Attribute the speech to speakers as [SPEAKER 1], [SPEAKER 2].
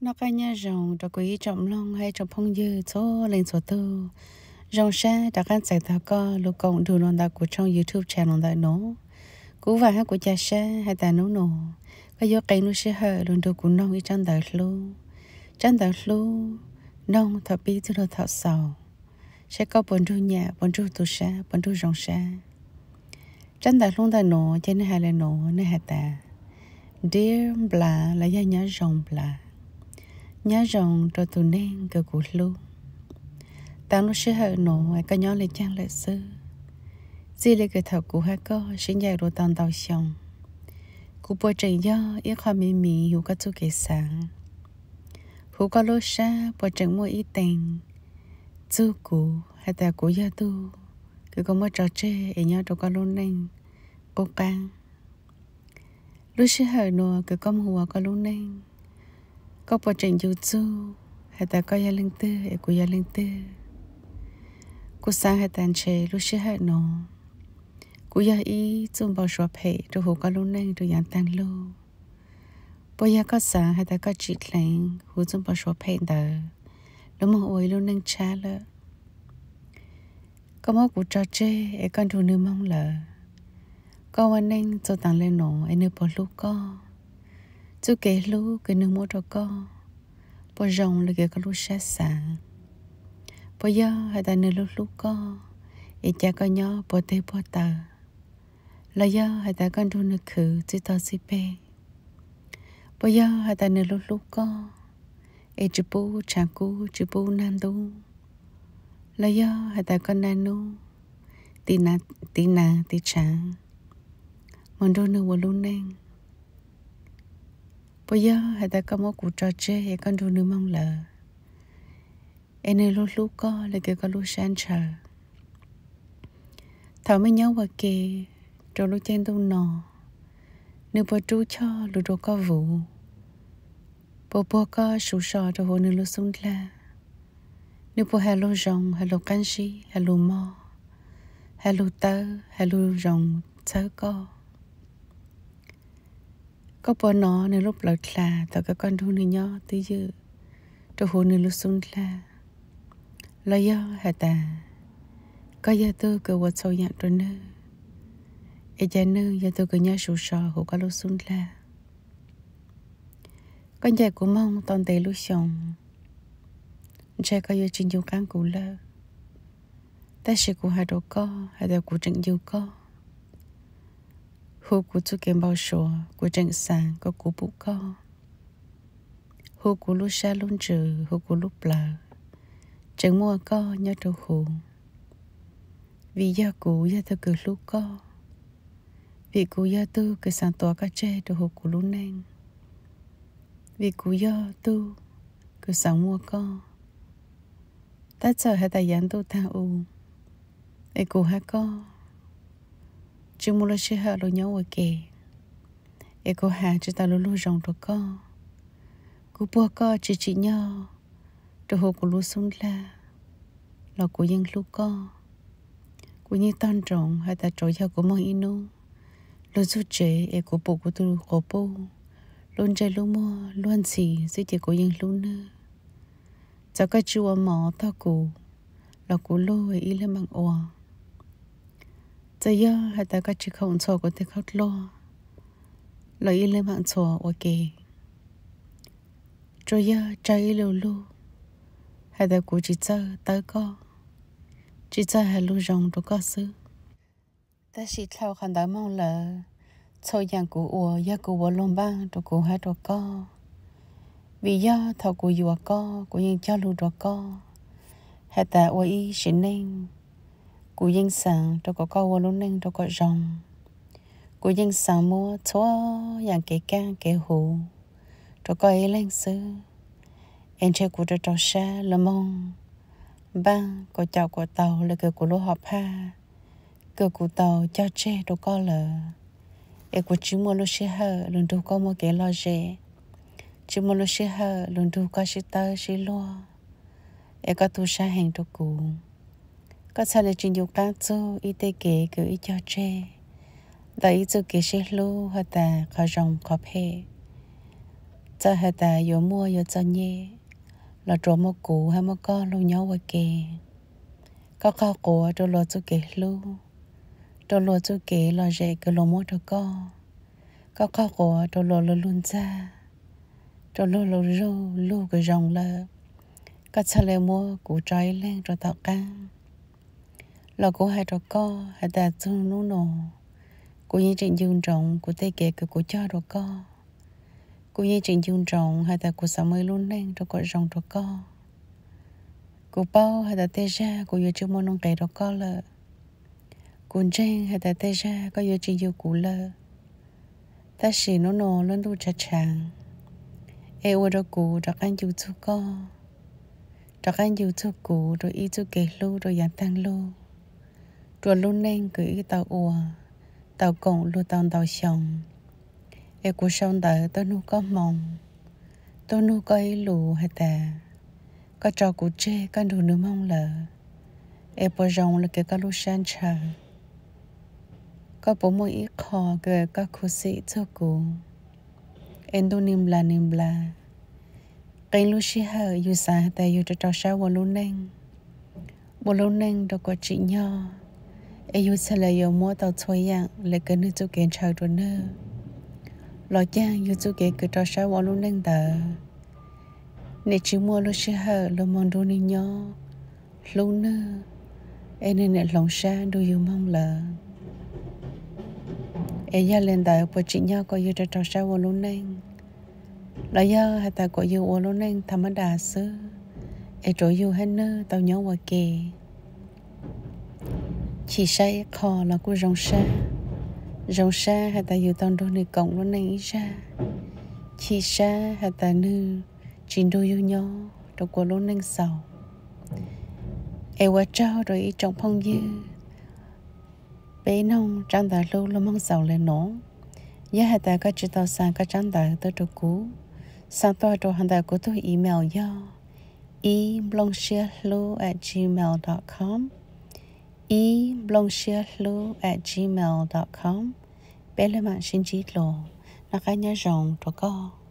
[SPEAKER 1] nó cái nhà rồng cho quý trọng long hay trọng phong dư số lên số tư rồng xe đã gắn giải thảo co lục cộng đường lòng đạo của trong youtube channel đại nó cú và hai của cha xe hay tài nấu nổ cái do cây nuôi xe hở luôn đồ của nông y chân đời lu chân đời lu nông thọ bi thứ đồ thọ sầu sẽ có bốn đu nhà bốn đu tu xe bốn đu rồng xe chân đời luôn đại nổ trên hai là nổ nơi hai ta dear bla là gia nhớ rồng bla nhớ rồng rồi tụ nên cờ cụ lu tao nó sẽ hở nổ ai có nhớ lên trang lại sư chỉ lấy cái thầu của hai cơ sinh nhảy rồi tao tao xong cụ bồi trời do ít khoa mì mì hữu có chú kể sáng hữu có lô xa bồi trời mua ít tiền chú cụ hay ta cụ gia tu cứ có mua trò chơi ở nhau đâu có luôn nên cô cang lúc sẽ hở nổ cứ có mua có luôn nên có bộ trình dù chú hệ ta có gia linh tư hệ của gia linh tư cô sáng hệ tàn chế lúc sẽ hệ nó cô gia ý chung bảo sửa phê rồi hồ có lúc này rồi yàn tăng lô bây giờ có sáng hệ ta có chị lạnh hồ chung bảo sửa phê đó nó mà ôi lúc này chá lợ có mỗi cuộc trò chơi hệ con thù nữ mong lợ có anh anh cho tặng lên nó anh nữ bảo lúc có chú kể lu cái nước mua cho co bỏ rồng là cái cái lu sát sàn bỏ giờ hai ta nơi lúc lúc co ít cha con nhớ bỏ tê bỏ tờ là giờ hai ta con đun nước khử chỉ tao xí bê bây giờ hai ta nơi lúc lúc có e chú bố chàng cú chú bố nan đu là giờ hai ta con nan nu tí nà tí nà tí chàng mòn đu neng bây giờ hãy ta có một cuộc trò chơi hãy con đu nữ mong lờ em nên lúc lúc có là kiểu có lúc sáng chờ thảo mới nhau và kề rồi lúc trên tung nọ, nếu bỏ chú cho lúc đồ có vụ bỏ bỏ có sủ sò rồi hồ nữ lúc xuống la nữ bò hà lô rồng hà lô canxi hà lô mò hà lô tơ hà lô rồng tơ co ก็ปอนอในรูปหลอดคลาต่อกับกันทุนในย่อตื้อยือจะหูในลูกซุนคลาแล้วย่อหาตาก็ยาตัวเกิดวัดโซยันตัวเนื้อไอจาเนื้อยาตัวเกิดยาชูชอหูก็ลูกซุนคลาก็ยากูมองตอนเตลูกชงใช่ก็ยาจินยูกังกูเลอแต่สิกูหาดก็หาดกูจังยูก็ hồ cú chú kiếm bao số, của trận sàn có cú bụ co hồ cú lúc xa luôn trừ hồ cú lúc lờ trận mua co nhớ trâu hồ vì do cú do tôi cứ lúc co vì cú do tư cứ sáng tỏa cá chê đồ hồ cú lúc neng vì cú do tư cứ sáng mua co ta chờ hai tài gián tu ta u ai cú hai co chứ mua là sẽ hạ lo nhau ở kề e cô hà chỉ ta lú lú rong rồi co cú bua co chỉ chỉ nhau rồi hồ của lú sung la là của dân lú co của như tan rộng hay ta trội theo của mong inu lú du chế e của bộ của tôi của bộ luôn chơi lú mua luôn xì sẽ chỉ của dân lú nữa cháu cái chua mỏ to cụ là của lú ấy lên bằng oa giờ giờ hai ta có không cho có thể khóc lo lo yên lên mạng cho ok rồi giờ chơi lâu lâu hai ta cũng chỉ cho ta có chỉ cho hai lũ rồng đồ có sự ta chỉ theo khán đá mong là cho yang của ủa ya của lông băng đồ của hai đồ có vì do thọ của dùa có của những cho lũ đồ có hai ta ủa ý xin nên cú yên sáng đâu có câu luôn nên đâu có rong cú yên sáng mua thua dạng cái can cái hồ đâu có ấy lên sư em chơi cú đâu trâu xa lơ mong ba cô chào của tàu là cửa của lô họp ha cửa của tàu cho che đâu có lờ em của chú mua lô xe hờ luôn đâu có mua cái lo dễ chú mua lô xe hờ luôn đâu có xe tơ xe lo em có tu xa hàng đâu cùng có sao là chuyện dục ba chú y tế kể cứ y cho chê đó y chú kể xe lô hả ta khó rồng khó phê cho hả ta yếu mua yếu cho nhé là trộm một cụ hay một con lô nhau qua kề có khó cụ cho lô chú kể lô cho lô chú kể là dễ cứ lô mua cho con có khó cụ cho lô lô luôn ra cho lô lô rô lô cái rồng lơ có sao lại mua cụ trái lên rồi tạo căng là cô hai trò co hai ta chung nô nô cô như trình dương trọng cô tê kể cứ cô cho trò co cô như trình dương trọng hai ta cô sáu mới luôn nên trò co rong trò co cô bao hai ta tê ra cô vừa chưa mua nông cây trò co lợ cô trang hai ta tê ra có vừa trình yêu cũ lợ ta xì nô nô luôn đu chà chàng e ô đó cũ trò anh dù chu co trò anh dù chu cũ rồi y chu kể lô rồi giảm tăng lô rồi luôn nên gửi tàu ùa tàu cổng lu tàu tàu sông e của sống đời tôi nu có mong tôi nu có ý lù hay tà có trò của chê có đủ nữ mong lờ e bờ rồng là cái có lu san chờ có bố môi ít khó gờ có khu sĩ cho cụ em tôi niềm là niềm là cái lu shi hờ yu sa tà yu trò trò vô luôn nên vô luôn nên đâu có chị nhau yêu xa là yêu mua tàu xoay yang lấy cái nước chú kiến chào đồ nơ lo cha yêu chú kiến cứ cho sao vào luôn đang tờ nè chỉ mua lúc xe hờ lo mòn đồ nè nhó lâu nơ em nên nè lòng xa đồ yêu mong lờ em ya lên tờ bộ chị nhau có yêu cho cho sao vào luôn đang lo ya hay ta có yêu vào luôn đang thầm đà sư em trội yêu hết nơ tao nhớ qua kề chỉ say khó là của rong xa rong xa hay ta yêu tông đôi nữ cộng luôn này ra chỉ xa hay ta nữ chín đôi yêu nhau đâu của luôn nâng sầu em qua trao rồi trong phong dư bé nông trang ta lâu luôn mong sầu lên nó giá hay ta có chỉ tao sang có trang ta tới đồ cũ sang tôi đồ hàng ta của tôi email do e blongshire at gmail com eblanchierlo at gmail.com. Bé lên mạng xin chí lộ. Nó cái